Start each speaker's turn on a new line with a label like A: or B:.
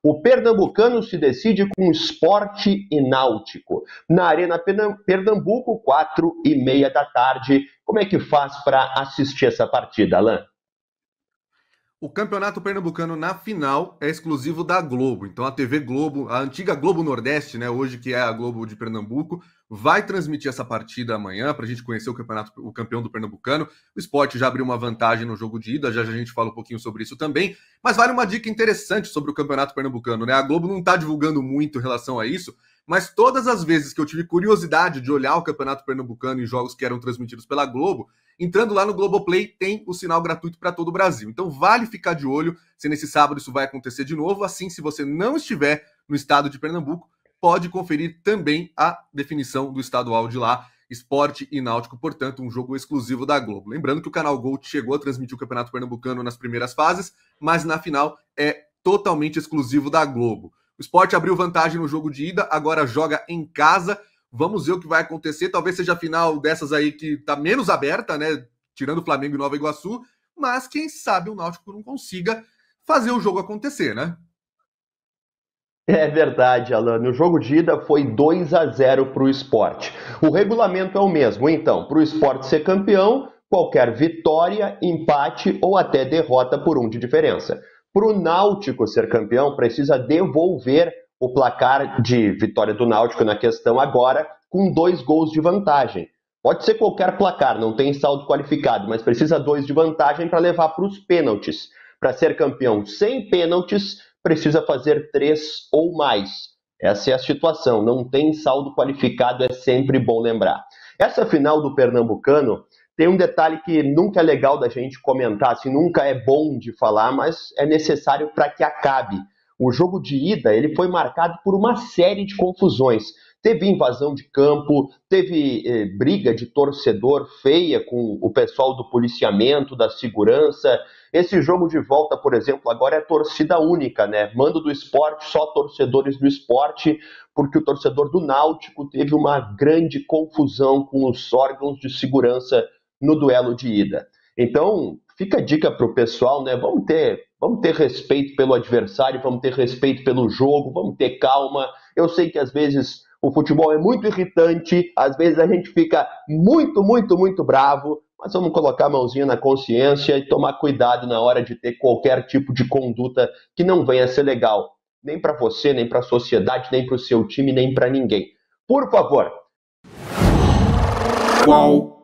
A: O pernambucano se decide com esporte e náutico. Na Arena Pernambuco, 4 e meia da tarde. Como é que faz para assistir essa partida, Alain?
B: O Campeonato Pernambucano na final é exclusivo da Globo. Então a TV Globo, a antiga Globo Nordeste, né, hoje que é a Globo de Pernambuco, vai transmitir essa partida amanhã para a gente conhecer o campeonato, o campeão do Pernambucano. O esporte já abriu uma vantagem no jogo de ida, já, já a gente fala um pouquinho sobre isso também. Mas vale uma dica interessante sobre o Campeonato Pernambucano, né? A Globo não está divulgando muito em relação a isso, mas todas as vezes que eu tive curiosidade de olhar o Campeonato Pernambucano e jogos que eram transmitidos pela Globo, entrando lá no Globoplay tem o sinal gratuito para todo o Brasil. Então vale ficar de olho se nesse sábado isso vai acontecer de novo. Assim, se você não estiver no estado de Pernambuco, pode conferir também a definição do estadual de lá. Esporte e Náutico, portanto, um jogo exclusivo da Globo. Lembrando que o canal Gold chegou a transmitir o Campeonato Pernambucano nas primeiras fases, mas na final é totalmente exclusivo da Globo. O esporte abriu vantagem no jogo de ida, agora joga em casa. Vamos ver o que vai acontecer. Talvez seja a final dessas aí que está menos aberta, né? Tirando Flamengo e Nova Iguaçu. Mas quem sabe o Náutico não consiga fazer o jogo acontecer, né?
A: É verdade, Alan. O jogo de ida foi 2 a 0 para o esporte. O regulamento é o mesmo, então, para o esporte ser campeão, qualquer vitória, empate ou até derrota por um de diferença. Para o Náutico ser campeão, precisa devolver o placar de vitória do Náutico na questão agora, com dois gols de vantagem. Pode ser qualquer placar, não tem saldo qualificado, mas precisa dois de vantagem para levar para os pênaltis. Para ser campeão sem pênaltis, precisa fazer três ou mais. Essa é a situação, não tem saldo qualificado, é sempre bom lembrar. Essa final do Pernambucano tem um detalhe que nunca é legal da gente comentar, assim, nunca é bom de falar, mas é necessário para que acabe. O jogo de ida ele foi marcado por uma série de confusões. Teve invasão de campo, teve eh, briga de torcedor feia com o pessoal do policiamento, da segurança. Esse jogo de volta, por exemplo, agora é torcida única, né? Mando do esporte, só torcedores do esporte, porque o torcedor do Náutico teve uma grande confusão com os órgãos de segurança no duelo de ida. Então, fica a dica para o pessoal, né? Vamos ter, vamos ter respeito pelo adversário, vamos ter respeito pelo jogo, vamos ter calma. Eu sei que às vezes o futebol é muito irritante, às vezes a gente fica muito, muito, muito bravo, mas vamos colocar a mãozinha na consciência e tomar cuidado na hora de ter qualquer tipo de conduta que não venha a ser legal, nem para você, nem para a sociedade, nem para o seu time, nem para ninguém. Por favor. Qual